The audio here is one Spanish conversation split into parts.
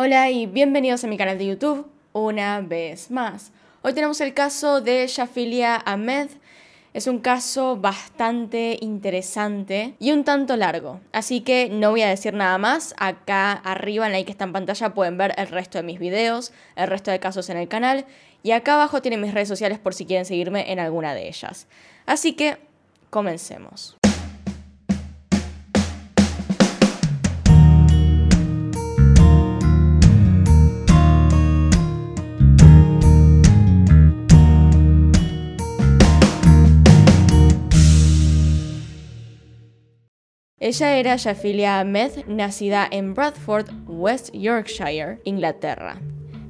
Hola y bienvenidos a mi canal de YouTube una vez más. Hoy tenemos el caso de Shafilia Ahmed. Es un caso bastante interesante y un tanto largo, así que no voy a decir nada más. Acá arriba en la que está en pantalla pueden ver el resto de mis videos, el resto de casos en el canal y acá abajo tienen mis redes sociales por si quieren seguirme en alguna de ellas. Así que comencemos. Ella era Shafilia Ahmed, nacida en Bradford, West Yorkshire, Inglaterra,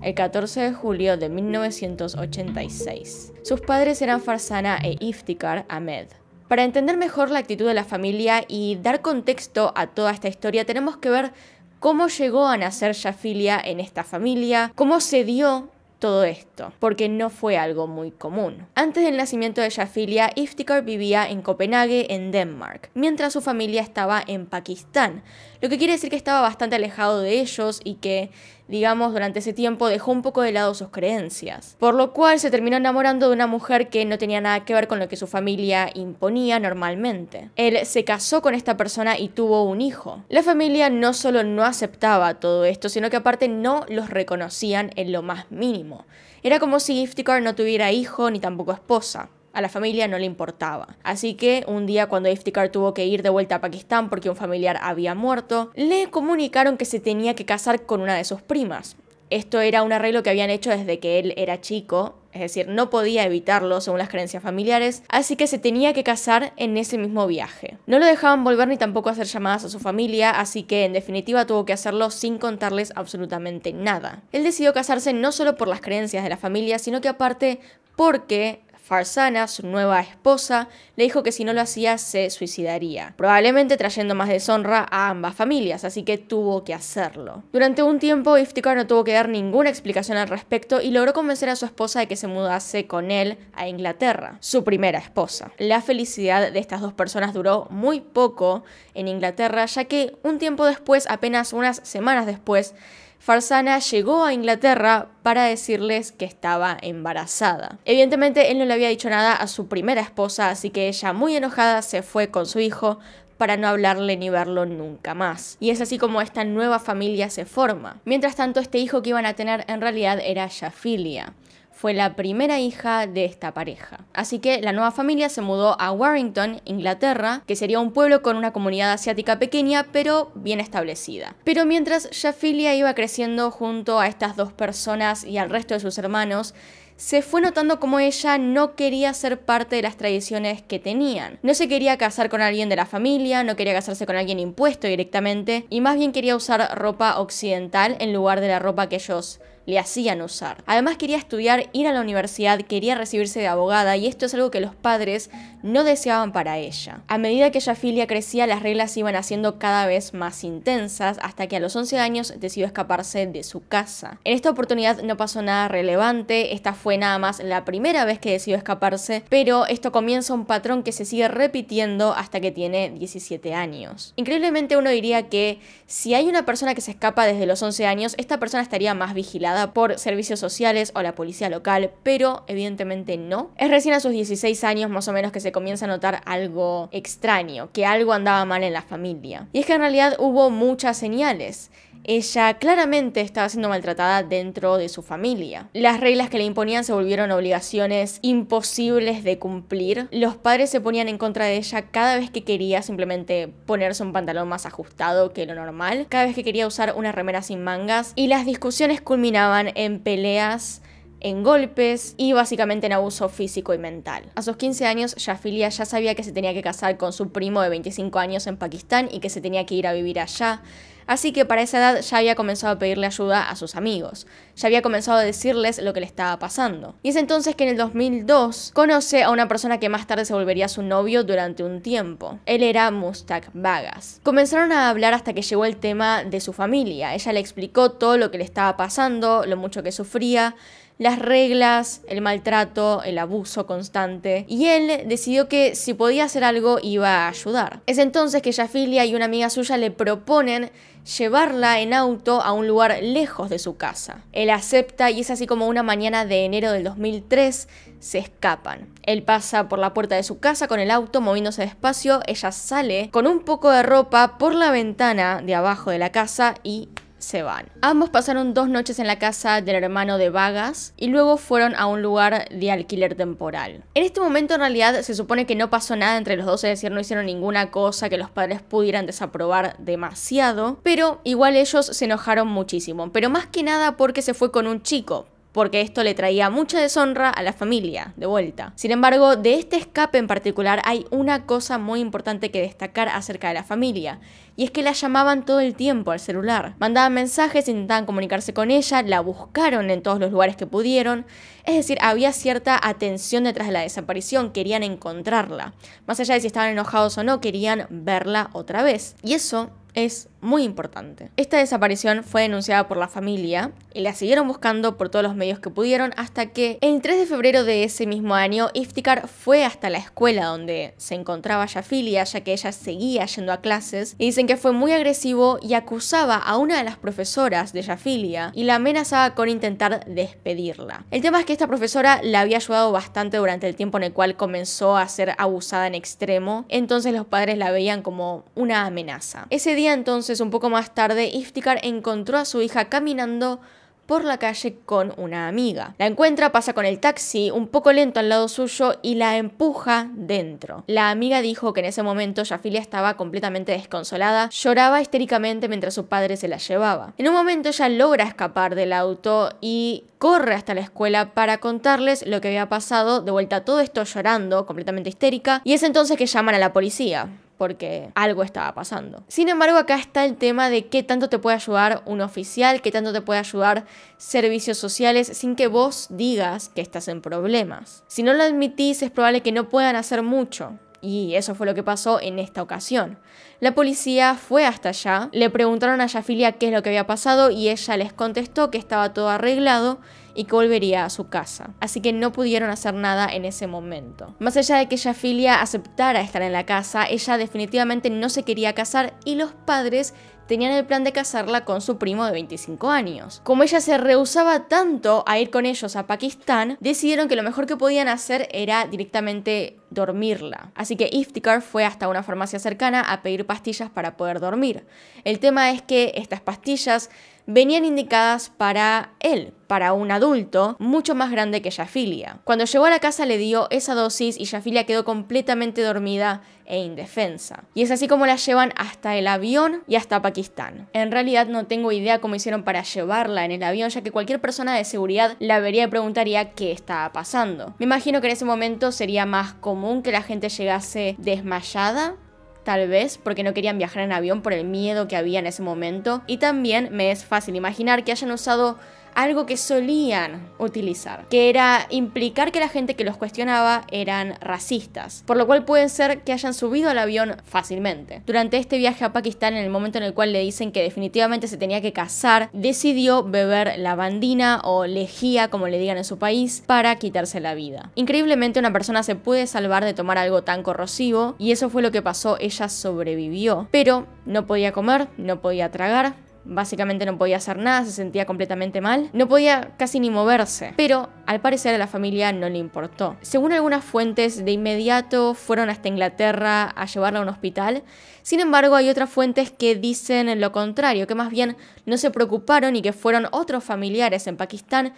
el 14 de julio de 1986. Sus padres eran Farsana e Iftikhar Ahmed. Para entender mejor la actitud de la familia y dar contexto a toda esta historia, tenemos que ver cómo llegó a nacer Shafilia en esta familia, cómo se dio todo esto, porque no fue algo muy común. Antes del nacimiento de Jafilia, Iftikhar vivía en Copenhague, en Denmark, mientras su familia estaba en Pakistán, lo que quiere decir que estaba bastante alejado de ellos y que, digamos, durante ese tiempo dejó un poco de lado sus creencias. Por lo cual se terminó enamorando de una mujer que no tenía nada que ver con lo que su familia imponía normalmente. Él se casó con esta persona y tuvo un hijo. La familia no solo no aceptaba todo esto, sino que aparte no los reconocían en lo más mínimo. Era como si Iftikhar no tuviera hijo ni tampoco esposa a la familia no le importaba. Así que un día cuando Iftikhar tuvo que ir de vuelta a Pakistán porque un familiar había muerto, le comunicaron que se tenía que casar con una de sus primas. Esto era un arreglo que habían hecho desde que él era chico, es decir, no podía evitarlo según las creencias familiares, así que se tenía que casar en ese mismo viaje. No lo dejaban volver ni tampoco hacer llamadas a su familia, así que en definitiva tuvo que hacerlo sin contarles absolutamente nada. Él decidió casarse no solo por las creencias de la familia, sino que aparte porque Farsana, su nueva esposa, le dijo que si no lo hacía se suicidaría, probablemente trayendo más deshonra a ambas familias, así que tuvo que hacerlo. Durante un tiempo, Iftikhar no tuvo que dar ninguna explicación al respecto y logró convencer a su esposa de que se mudase con él a Inglaterra, su primera esposa. La felicidad de estas dos personas duró muy poco en Inglaterra, ya que un tiempo después, apenas unas semanas después, Farsana llegó a Inglaterra para decirles que estaba embarazada. Evidentemente él no le había dicho nada a su primera esposa, así que ella muy enojada se fue con su hijo para no hablarle ni verlo nunca más. Y es así como esta nueva familia se forma. Mientras tanto, este hijo que iban a tener en realidad era Shafilia fue la primera hija de esta pareja. Así que la nueva familia se mudó a Warrington, Inglaterra, que sería un pueblo con una comunidad asiática pequeña pero bien establecida. Pero mientras Jafilia iba creciendo junto a estas dos personas y al resto de sus hermanos, se fue notando como ella no quería ser parte de las tradiciones que tenían. No se quería casar con alguien de la familia, no quería casarse con alguien impuesto directamente, y más bien quería usar ropa occidental en lugar de la ropa que ellos le hacían usar. Además quería estudiar, ir a la universidad, quería recibirse de abogada y esto es algo que los padres no deseaban para ella. A medida que ella filia crecía, las reglas iban haciendo cada vez más intensas hasta que a los 11 años decidió escaparse de su casa. En esta oportunidad no pasó nada relevante, esta fue nada más la primera vez que decidió escaparse, pero esto comienza un patrón que se sigue repitiendo hasta que tiene 17 años. Increíblemente uno diría que si hay una persona que se escapa desde los 11 años, esta persona estaría más vigilada por servicios sociales o la policía local, pero evidentemente no. Es recién a sus 16 años más o menos que se comienza a notar algo extraño, que algo andaba mal en la familia. Y es que en realidad hubo muchas señales ella claramente estaba siendo maltratada dentro de su familia. Las reglas que le imponían se volvieron obligaciones imposibles de cumplir. Los padres se ponían en contra de ella cada vez que quería simplemente ponerse un pantalón más ajustado que lo normal, cada vez que quería usar una remera sin mangas y las discusiones culminaban en peleas en golpes y básicamente en abuso físico y mental. A sus 15 años, Yafilia ya sabía que se tenía que casar con su primo de 25 años en Pakistán y que se tenía que ir a vivir allá. Así que para esa edad ya había comenzado a pedirle ayuda a sus amigos, ya había comenzado a decirles lo que le estaba pasando. Y es entonces que en el 2002 conoce a una persona que más tarde se volvería su novio durante un tiempo. Él era Mustak Vagas Comenzaron a hablar hasta que llegó el tema de su familia. Ella le explicó todo lo que le estaba pasando, lo mucho que sufría, las reglas, el maltrato, el abuso constante, y él decidió que si podía hacer algo iba a ayudar. Es entonces que Yafilia y una amiga suya le proponen llevarla en auto a un lugar lejos de su casa. Él acepta y es así como una mañana de enero del 2003 se escapan. Él pasa por la puerta de su casa con el auto moviéndose despacio, ella sale con un poco de ropa por la ventana de abajo de la casa y se van. Ambos pasaron dos noches en la casa del hermano de Vagas y luego fueron a un lugar de alquiler temporal. En este momento en realidad se supone que no pasó nada entre los dos, es decir, no hicieron ninguna cosa que los padres pudieran desaprobar demasiado, pero igual ellos se enojaron muchísimo, pero más que nada porque se fue con un chico, porque esto le traía mucha deshonra a la familia, de vuelta. Sin embargo, de este escape en particular hay una cosa muy importante que destacar acerca de la familia, y es que la llamaban todo el tiempo al celular. Mandaban mensajes, intentaban comunicarse con ella, la buscaron en todos los lugares que pudieron, es decir, había cierta atención detrás de la desaparición, querían encontrarla. Más allá de si estaban enojados o no, querían verla otra vez. Y eso es muy importante. Esta desaparición fue denunciada por la familia y la siguieron buscando por todos los medios que pudieron hasta que el 3 de febrero de ese mismo año Iftikhar fue hasta la escuela donde se encontraba Yafilia ya que ella seguía yendo a clases y dicen que fue muy agresivo y acusaba a una de las profesoras de Yafilia y la amenazaba con intentar despedirla. El tema es que esta profesora la había ayudado bastante durante el tiempo en el cual comenzó a ser abusada en extremo, entonces los padres la veían como una amenaza. Ese día entonces, un poco más tarde, Iftikhar encontró a su hija caminando por la calle con una amiga. La encuentra, pasa con el taxi, un poco lento al lado suyo y la empuja dentro. La amiga dijo que en ese momento Yafilia estaba completamente desconsolada, lloraba histéricamente mientras su padre se la llevaba. En un momento ella logra escapar del auto y corre hasta la escuela para contarles lo que había pasado, de vuelta todo esto llorando, completamente histérica, y es entonces que llaman a la policía porque algo estaba pasando. Sin embargo, acá está el tema de qué tanto te puede ayudar un oficial, qué tanto te puede ayudar servicios sociales sin que vos digas que estás en problemas. Si no lo admitís, es probable que no puedan hacer mucho. Y eso fue lo que pasó en esta ocasión. La policía fue hasta allá, le preguntaron a Yafilia qué es lo que había pasado y ella les contestó que estaba todo arreglado y que volvería a su casa. Así que no pudieron hacer nada en ese momento. Más allá de que filia aceptara estar en la casa, ella definitivamente no se quería casar y los padres tenían el plan de casarla con su primo de 25 años. Como ella se rehusaba tanto a ir con ellos a Pakistán, decidieron que lo mejor que podían hacer era directamente dormirla. Así que Iftikhar fue hasta una farmacia cercana a pedir pastillas para poder dormir. El tema es que estas pastillas venían indicadas para él, para un adulto mucho más grande que Yafilia. Cuando llegó a la casa le dio esa dosis y Shafilia quedó completamente dormida e indefensa. Y es así como la llevan hasta el avión y hasta Pakistán. En realidad no tengo idea cómo hicieron para llevarla en el avión, ya que cualquier persona de seguridad la vería y preguntaría qué estaba pasando. Me imagino que en ese momento sería más común que la gente llegase desmayada tal vez porque no querían viajar en avión por el miedo que había en ese momento. Y también me es fácil imaginar que hayan usado algo que solían utilizar, que era implicar que la gente que los cuestionaba eran racistas, por lo cual puede ser que hayan subido al avión fácilmente. Durante este viaje a Pakistán, en el momento en el cual le dicen que definitivamente se tenía que casar, decidió beber lavandina o lejía, como le digan en su país, para quitarse la vida. Increíblemente una persona se puede salvar de tomar algo tan corrosivo y eso fue lo que pasó, ella sobrevivió, pero no podía comer, no podía tragar, básicamente no podía hacer nada, se sentía completamente mal, no podía casi ni moverse, pero al parecer a la familia no le importó. Según algunas fuentes, de inmediato fueron hasta Inglaterra a llevarla a un hospital, sin embargo hay otras fuentes que dicen lo contrario, que más bien no se preocuparon y que fueron otros familiares en Pakistán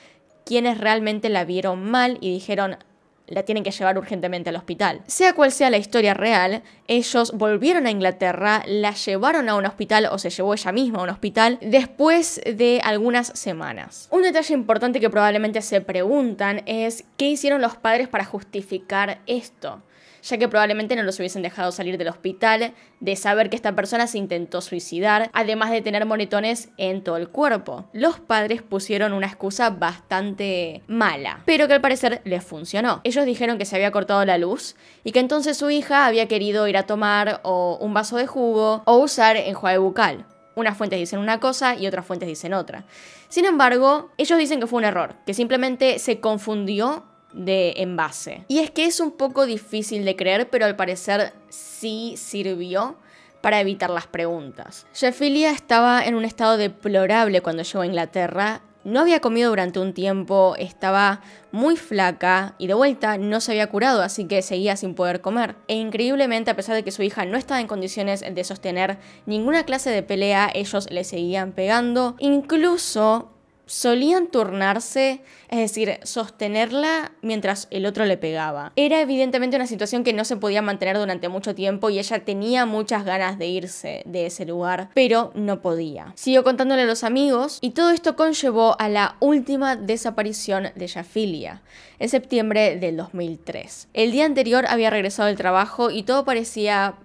quienes realmente la vieron mal y dijeron, la tienen que llevar urgentemente al hospital. Sea cual sea la historia real, ellos volvieron a Inglaterra, la llevaron a un hospital o se llevó ella misma a un hospital después de algunas semanas. Un detalle importante que probablemente se preguntan es qué hicieron los padres para justificar esto ya que probablemente no los hubiesen dejado salir del hospital, de saber que esta persona se intentó suicidar, además de tener moretones en todo el cuerpo. Los padres pusieron una excusa bastante mala, pero que al parecer les funcionó. Ellos dijeron que se había cortado la luz y que entonces su hija había querido ir a tomar un vaso de jugo o usar enjuague bucal. Unas fuentes dicen una cosa y otras fuentes dicen otra. Sin embargo, ellos dicen que fue un error, que simplemente se confundió de envase. Y es que es un poco difícil de creer, pero al parecer sí sirvió para evitar las preguntas. Jeffilia estaba en un estado deplorable cuando llegó a Inglaterra. No había comido durante un tiempo, estaba muy flaca y de vuelta no se había curado, así que seguía sin poder comer. E increíblemente, a pesar de que su hija no estaba en condiciones de sostener ninguna clase de pelea, ellos le seguían pegando. Incluso solían turnarse, es decir, sostenerla mientras el otro le pegaba. Era evidentemente una situación que no se podía mantener durante mucho tiempo y ella tenía muchas ganas de irse de ese lugar, pero no podía. Siguió contándole a los amigos y todo esto conllevó a la última desaparición de Jafilia, en septiembre del 2003. El día anterior había regresado del trabajo y todo parecía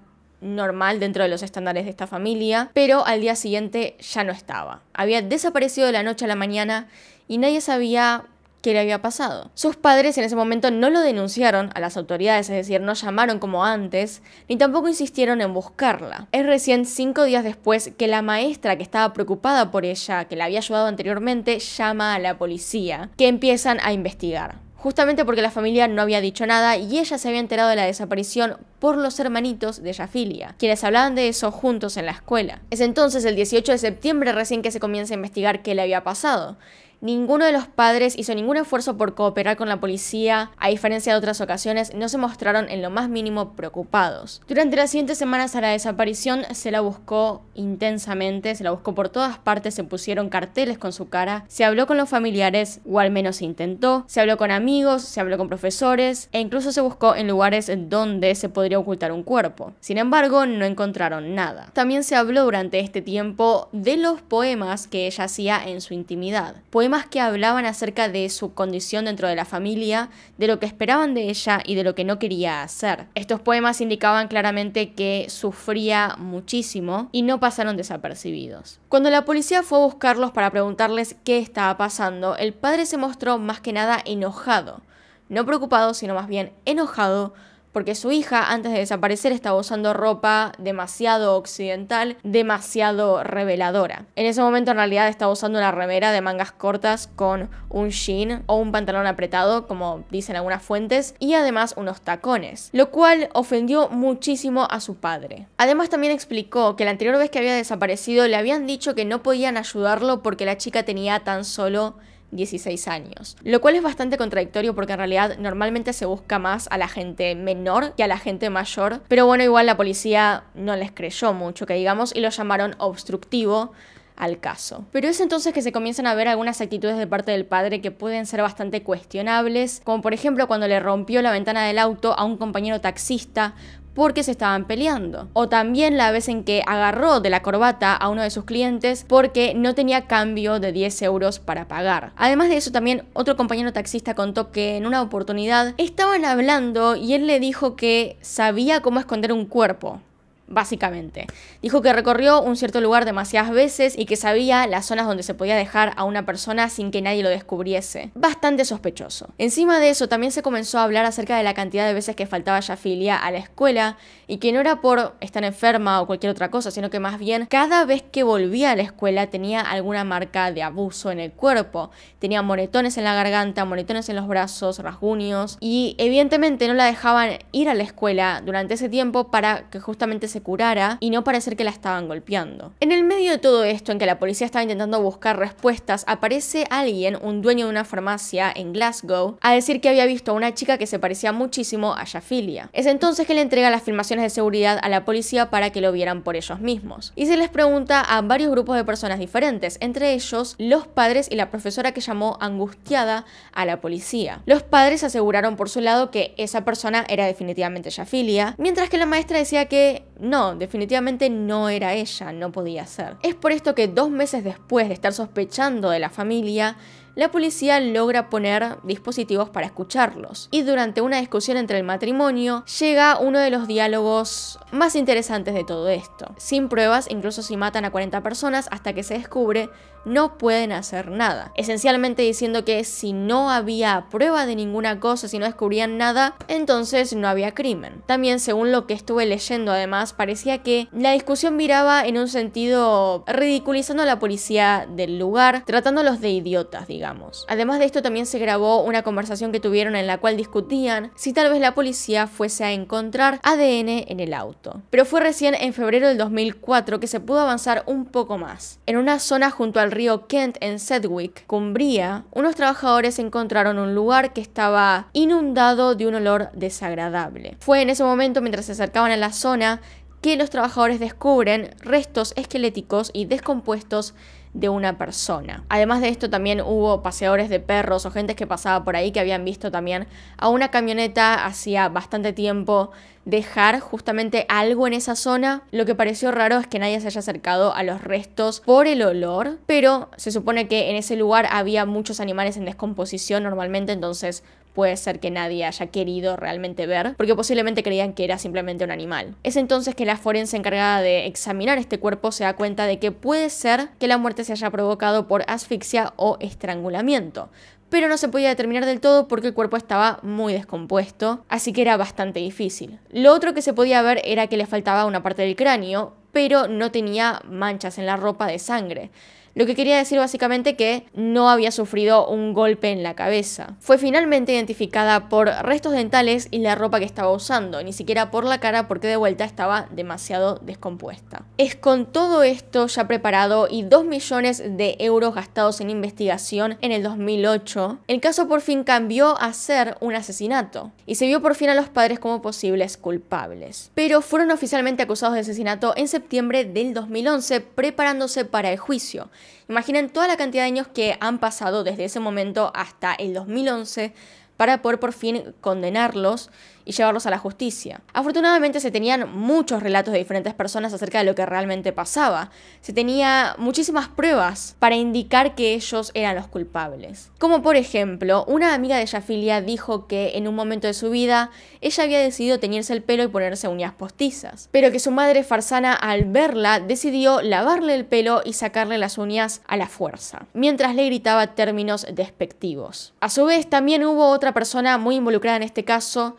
normal dentro de los estándares de esta familia, pero al día siguiente ya no estaba. Había desaparecido de la noche a la mañana y nadie sabía qué le había pasado. Sus padres en ese momento no lo denunciaron a las autoridades, es decir, no llamaron como antes, ni tampoco insistieron en buscarla. Es recién cinco días después que la maestra que estaba preocupada por ella, que la había ayudado anteriormente, llama a la policía, que empiezan a investigar justamente porque la familia no había dicho nada y ella se había enterado de la desaparición por los hermanitos de Jafilia. quienes hablaban de eso juntos en la escuela. Es entonces el 18 de septiembre recién que se comienza a investigar qué le había pasado. Ninguno de los padres hizo ningún esfuerzo por cooperar con la policía, a diferencia de otras ocasiones, no se mostraron en lo más mínimo preocupados. Durante las siguientes semanas a la desaparición se la buscó intensamente, se la buscó por todas partes, se pusieron carteles con su cara, se habló con los familiares, o al menos intentó, se habló con amigos, se habló con profesores, e incluso se buscó en lugares donde se podría ocultar un cuerpo. Sin embargo, no encontraron nada. También se habló durante este tiempo de los poemas que ella hacía en su intimidad que hablaban acerca de su condición dentro de la familia, de lo que esperaban de ella y de lo que no quería hacer. Estos poemas indicaban claramente que sufría muchísimo y no pasaron desapercibidos. Cuando la policía fue a buscarlos para preguntarles qué estaba pasando, el padre se mostró más que nada enojado, no preocupado, sino más bien enojado porque su hija antes de desaparecer estaba usando ropa demasiado occidental, demasiado reveladora. En ese momento en realidad estaba usando una remera de mangas cortas con un jean o un pantalón apretado, como dicen algunas fuentes, y además unos tacones, lo cual ofendió muchísimo a su padre. Además también explicó que la anterior vez que había desaparecido le habían dicho que no podían ayudarlo porque la chica tenía tan solo 16 años. Lo cual es bastante contradictorio porque en realidad normalmente se busca más a la gente menor que a la gente mayor. Pero bueno, igual la policía no les creyó mucho, que digamos, y lo llamaron obstructivo al caso. Pero es entonces que se comienzan a ver algunas actitudes de parte del padre que pueden ser bastante cuestionables, como por ejemplo cuando le rompió la ventana del auto a un compañero taxista porque se estaban peleando. O también la vez en que agarró de la corbata a uno de sus clientes porque no tenía cambio de 10 euros para pagar. Además de eso también otro compañero taxista contó que en una oportunidad estaban hablando y él le dijo que sabía cómo esconder un cuerpo básicamente. Dijo que recorrió un cierto lugar demasiadas veces y que sabía las zonas donde se podía dejar a una persona sin que nadie lo descubriese. Bastante sospechoso. Encima de eso, también se comenzó a hablar acerca de la cantidad de veces que faltaba ya filia a la escuela y que no era por estar enferma o cualquier otra cosa, sino que más bien cada vez que volvía a la escuela tenía alguna marca de abuso en el cuerpo. Tenía moretones en la garganta, moretones en los brazos, rasguños y evidentemente no la dejaban ir a la escuela durante ese tiempo para que justamente se se curara y no parecer que la estaban golpeando. En el medio de todo esto, en que la policía estaba intentando buscar respuestas, aparece alguien, un dueño de una farmacia en Glasgow, a decir que había visto a una chica que se parecía muchísimo a Shafilia. Es entonces que le entrega las filmaciones de seguridad a la policía para que lo vieran por ellos mismos. Y se les pregunta a varios grupos de personas diferentes, entre ellos los padres y la profesora que llamó angustiada a la policía. Los padres aseguraron por su lado que esa persona era definitivamente Shafilia, mientras que la maestra decía que no, definitivamente no era ella, no podía ser. Es por esto que dos meses después de estar sospechando de la familia, la policía logra poner dispositivos para escucharlos. Y durante una discusión entre el matrimonio, llega uno de los diálogos más interesantes de todo esto. Sin pruebas, incluso si matan a 40 personas, hasta que se descubre no pueden hacer nada. Esencialmente diciendo que si no había prueba de ninguna cosa, si no descubrían nada, entonces no había crimen. También según lo que estuve leyendo además, parecía que la discusión viraba en un sentido ridiculizando a la policía del lugar, tratándolos de idiotas, digamos. Además de esto también se grabó una conversación que tuvieron en la cual discutían si tal vez la policía fuese a encontrar ADN en el auto. Pero fue recién en febrero del 2004 que se pudo avanzar un poco más. En una zona junto al río Kent en Sedgwick, Cumbría, unos trabajadores encontraron un lugar que estaba inundado de un olor desagradable. Fue en ese momento, mientras se acercaban a la zona, que los trabajadores descubren restos esqueléticos y descompuestos de una persona. Además de esto también hubo paseadores de perros o gente que pasaba por ahí que habían visto también a una camioneta hacía bastante tiempo dejar justamente algo en esa zona. Lo que pareció raro es que nadie se haya acercado a los restos por el olor, pero se supone que en ese lugar había muchos animales en descomposición normalmente, entonces puede ser que nadie haya querido realmente ver, porque posiblemente creían que era simplemente un animal. Es entonces que la forense encargada de examinar este cuerpo se da cuenta de que puede ser que la muerte se haya provocado por asfixia o estrangulamiento, pero no se podía determinar del todo porque el cuerpo estaba muy descompuesto, así que era bastante difícil. Lo otro que se podía ver era que le faltaba una parte del cráneo, pero no tenía manchas en la ropa de sangre. Lo que quería decir básicamente que no había sufrido un golpe en la cabeza. Fue finalmente identificada por restos dentales y la ropa que estaba usando, ni siquiera por la cara porque de vuelta estaba demasiado descompuesta. Es con todo esto ya preparado y 2 millones de euros gastados en investigación en el 2008, el caso por fin cambió a ser un asesinato y se vio por fin a los padres como posibles culpables. Pero fueron oficialmente acusados de asesinato en septiembre del 2011 preparándose para el juicio, Imaginen toda la cantidad de años que han pasado desde ese momento hasta el 2011 para poder por fin condenarlos y llevarlos a la justicia. Afortunadamente se tenían muchos relatos de diferentes personas acerca de lo que realmente pasaba. Se tenía muchísimas pruebas para indicar que ellos eran los culpables. Como por ejemplo, una amiga de Yafilia dijo que en un momento de su vida ella había decidido teñirse el pelo y ponerse uñas postizas, pero que su madre farsana al verla decidió lavarle el pelo y sacarle las uñas a la fuerza, mientras le gritaba términos despectivos. A su vez, también hubo otra persona muy involucrada en este caso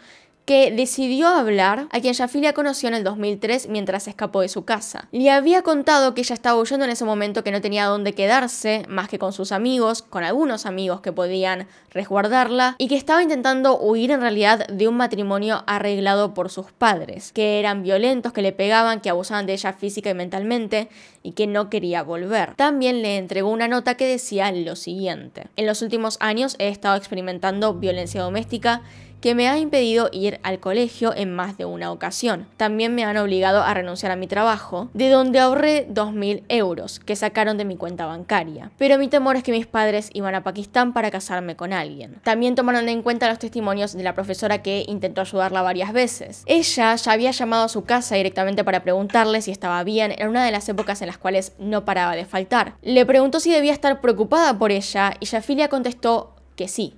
que decidió hablar, a quien Jafilia conoció en el 2003 mientras escapó de su casa. Le había contado que ella estaba huyendo en ese momento, que no tenía dónde quedarse, más que con sus amigos, con algunos amigos que podían resguardarla, y que estaba intentando huir en realidad de un matrimonio arreglado por sus padres, que eran violentos, que le pegaban, que abusaban de ella física y mentalmente, y que no quería volver. También le entregó una nota que decía lo siguiente. En los últimos años he estado experimentando violencia doméstica que me ha impedido ir al colegio en más de una ocasión. También me han obligado a renunciar a mi trabajo, de donde ahorré 2.000 euros que sacaron de mi cuenta bancaria. Pero mi temor es que mis padres iban a Pakistán para casarme con alguien. También tomaron en cuenta los testimonios de la profesora que intentó ayudarla varias veces. Ella ya había llamado a su casa directamente para preguntarle si estaba bien, en una de las épocas en las cuales no paraba de faltar. Le preguntó si debía estar preocupada por ella y Shafilia contestó que sí,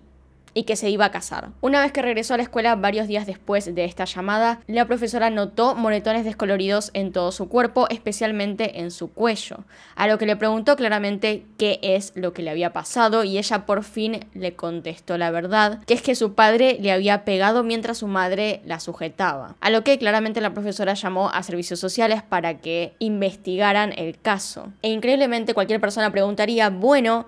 y que se iba a casar. Una vez que regresó a la escuela varios días después de esta llamada, la profesora notó moretones descoloridos en todo su cuerpo, especialmente en su cuello, a lo que le preguntó claramente qué es lo que le había pasado y ella por fin le contestó la verdad, que es que su padre le había pegado mientras su madre la sujetaba, a lo que claramente la profesora llamó a servicios sociales para que investigaran el caso. E increíblemente cualquier persona preguntaría, bueno,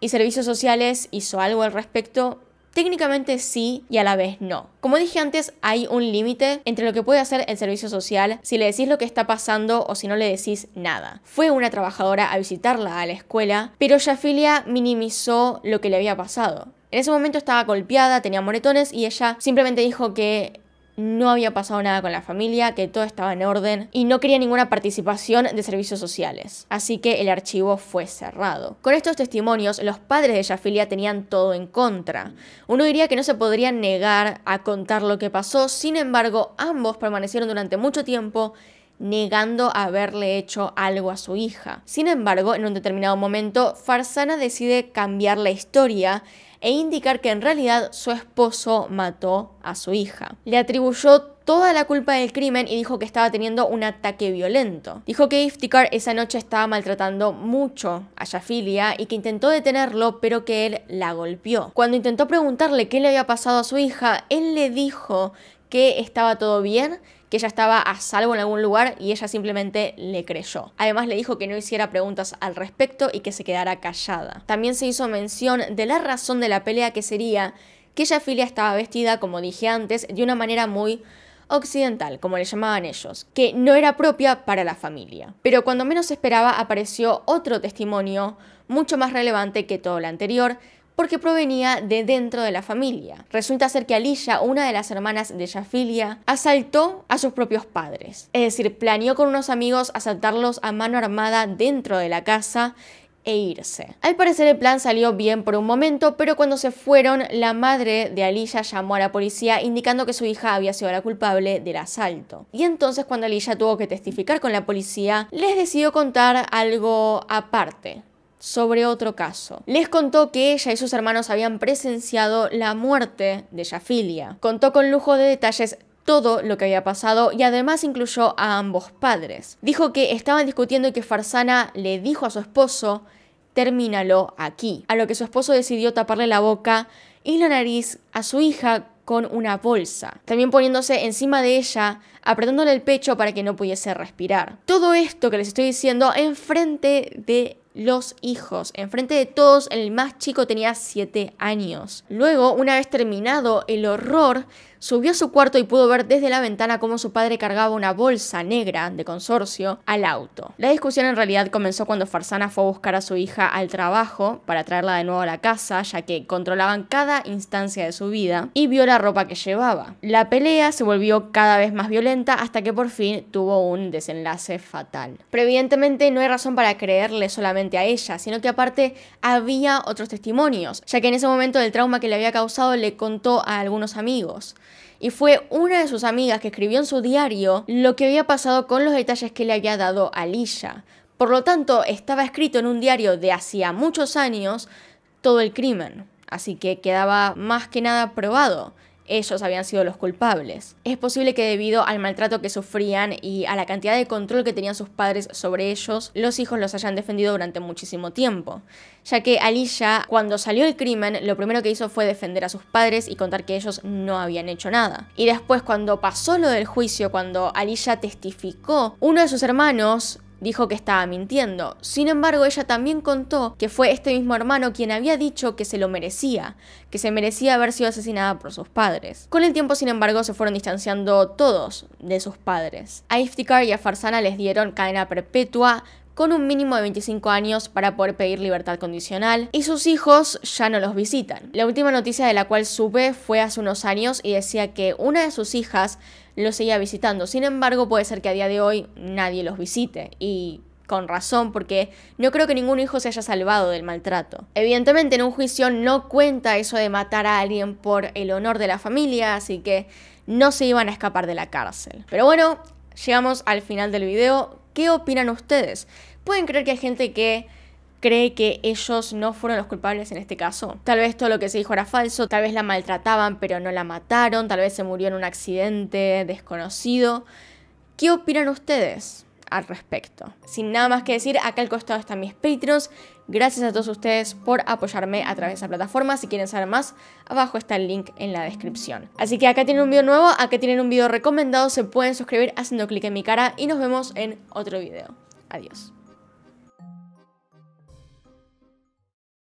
¿y servicios sociales hizo algo al respecto? Técnicamente sí y a la vez no. Como dije antes, hay un límite entre lo que puede hacer el servicio social si le decís lo que está pasando o si no le decís nada. Fue una trabajadora a visitarla a la escuela, pero Yafilia minimizó lo que le había pasado. En ese momento estaba golpeada, tenía moretones y ella simplemente dijo que no había pasado nada con la familia, que todo estaba en orden y no quería ninguna participación de servicios sociales. Así que el archivo fue cerrado. Con estos testimonios, los padres de Yafilia tenían todo en contra. Uno diría que no se podrían negar a contar lo que pasó, sin embargo, ambos permanecieron durante mucho tiempo negando haberle hecho algo a su hija. Sin embargo, en un determinado momento, Farsana decide cambiar la historia e indicar que en realidad su esposo mató a su hija. Le atribuyó toda la culpa del crimen y dijo que estaba teniendo un ataque violento. Dijo que Iftikhar esa noche estaba maltratando mucho a Yafilia y que intentó detenerlo, pero que él la golpeó. Cuando intentó preguntarle qué le había pasado a su hija, él le dijo que estaba todo bien que ella estaba a salvo en algún lugar y ella simplemente le creyó. Además le dijo que no hiciera preguntas al respecto y que se quedara callada. También se hizo mención de la razón de la pelea que sería que ella Filia estaba vestida, como dije antes, de una manera muy occidental, como le llamaban ellos, que no era propia para la familia. Pero cuando menos esperaba apareció otro testimonio mucho más relevante que todo lo anterior, porque provenía de dentro de la familia. Resulta ser que Alicia, una de las hermanas de Jafilia, asaltó a sus propios padres. Es decir, planeó con unos amigos asaltarlos a mano armada dentro de la casa e irse. Al parecer el plan salió bien por un momento, pero cuando se fueron, la madre de Alicia llamó a la policía indicando que su hija había sido la culpable del asalto. Y entonces cuando Alicia tuvo que testificar con la policía, les decidió contar algo aparte sobre otro caso. Les contó que ella y sus hermanos habían presenciado la muerte de Yafilia. Contó con lujo de detalles todo lo que había pasado y además incluyó a ambos padres. Dijo que estaban discutiendo y que Farsana le dijo a su esposo, termínalo aquí. A lo que su esposo decidió taparle la boca y la nariz a su hija con una bolsa, también poniéndose encima de ella, apretándole el pecho para que no pudiese respirar. Todo esto que les estoy diciendo enfrente de los hijos. Enfrente de todos, el más chico tenía 7 años. Luego, una vez terminado el horror, Subió a su cuarto y pudo ver desde la ventana cómo su padre cargaba una bolsa negra de consorcio al auto. La discusión en realidad comenzó cuando Farsana fue a buscar a su hija al trabajo para traerla de nuevo a la casa, ya que controlaban cada instancia de su vida, y vio la ropa que llevaba. La pelea se volvió cada vez más violenta hasta que por fin tuvo un desenlace fatal. Pero evidentemente no hay razón para creerle solamente a ella, sino que aparte había otros testimonios, ya que en ese momento del trauma que le había causado le contó a algunos amigos y fue una de sus amigas que escribió en su diario lo que había pasado con los detalles que le había dado a Alicia. Por lo tanto, estaba escrito en un diario de hacía muchos años todo el crimen, así que quedaba más que nada probado ellos habían sido los culpables. Es posible que debido al maltrato que sufrían y a la cantidad de control que tenían sus padres sobre ellos, los hijos los hayan defendido durante muchísimo tiempo, ya que Alicia, cuando salió el crimen, lo primero que hizo fue defender a sus padres y contar que ellos no habían hecho nada. Y después, cuando pasó lo del juicio, cuando Alicia testificó, uno de sus hermanos dijo que estaba mintiendo. Sin embargo, ella también contó que fue este mismo hermano quien había dicho que se lo merecía, que se merecía haber sido asesinada por sus padres. Con el tiempo, sin embargo, se fueron distanciando todos de sus padres. A Iftikhar y a Farsana les dieron cadena perpetua, con un mínimo de 25 años para poder pedir libertad condicional y sus hijos ya no los visitan. La última noticia de la cual supe fue hace unos años y decía que una de sus hijas los seguía visitando. Sin embargo, puede ser que a día de hoy nadie los visite y con razón, porque no creo que ningún hijo se haya salvado del maltrato. Evidentemente en un juicio no cuenta eso de matar a alguien por el honor de la familia, así que no se iban a escapar de la cárcel. Pero bueno, llegamos al final del video. ¿Qué opinan ustedes? pueden creer que hay gente que cree que ellos no fueron los culpables en este caso. Tal vez todo lo que se dijo era falso, tal vez la maltrataban pero no la mataron, tal vez se murió en un accidente desconocido. ¿Qué opinan ustedes? al respecto. Sin nada más que decir, acá al costado están mis Patreons. Gracias a todos ustedes por apoyarme a través de esa plataforma. Si quieren saber más, abajo está el link en la descripción. Así que acá tienen un video nuevo, acá tienen un video recomendado. Se pueden suscribir haciendo clic en mi cara y nos vemos en otro video. Adiós.